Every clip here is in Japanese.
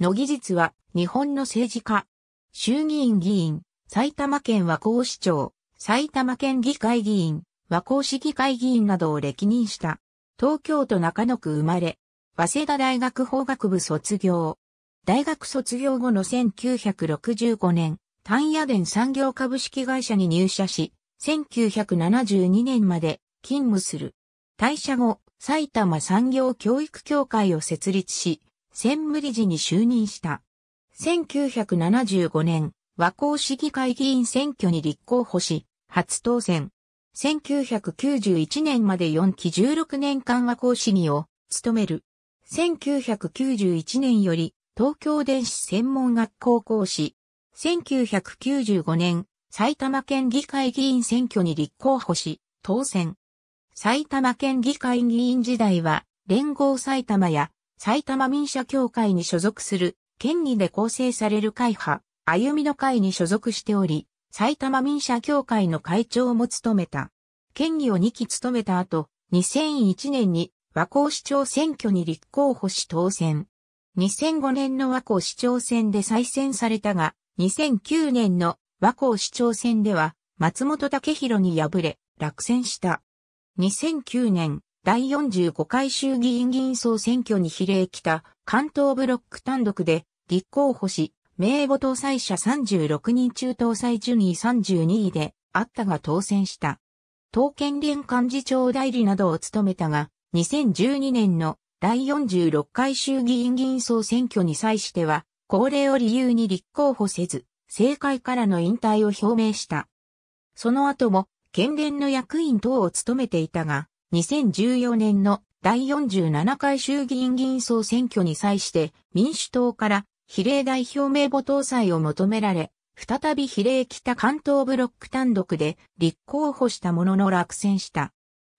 野木実は日本の政治家。衆議院議員、埼玉県和光市長、埼玉県議会議員、和光市議会議員などを歴任した。東京都中野区生まれ、早稲田大学法学部卒業。大学卒業後の1965年、単野電産業株式会社に入社し、1972年まで勤務する。退社後、埼玉産業教育協会を設立し、専務理事に就任した。1975年、和光市議会議員選挙に立候補し、初当選。1991年まで4期16年間和光市議を務める。1991年より東京電子専門学校講師。1995年、埼玉県議会議員選挙に立候補し、当選。埼玉県議会議員時代は、連合埼玉や埼玉民社協会に所属する、県議で構成される会派、歩みの会に所属しており、埼玉民社協会の会長も務めた。県議を2期務めた後、2001年に和光市長選挙に立候補し当選。2005年の和光市長選で再選されたが、2009年の和光市長選では松本武宏に敗れ落選した。2009年、第45回衆議院議員総選挙に比例北関東ブロック単独で立候補し、名簿搭載者36人中搭載順位32位であったが当選した。党県連幹事長代理などを務めたが、2012年の第46回衆議院議員総選挙に際しては、高齢を理由に立候補せず、政界からの引退を表明した。その後も、県連の役員等を務めていたが、2014年の第47回衆議院議員総選挙に際して民主党から比例代表名簿搭載を求められ、再び比例北関東ブロック単独で立候補したものの落選した。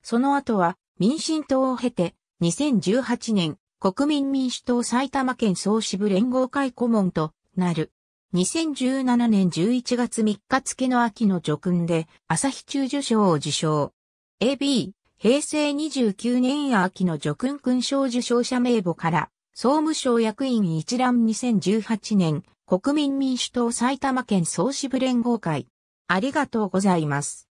その後は民進党を経て2018年国民民主党埼玉県総支部連合会顧問となる。2017年11月3日付の秋の叙勲で朝日中受賞を受賞。AB 平成29年秋の叙勲勲章受章者名簿から、総務省役員一覧2018年、国民民主党埼玉県総支部連合会。ありがとうございます。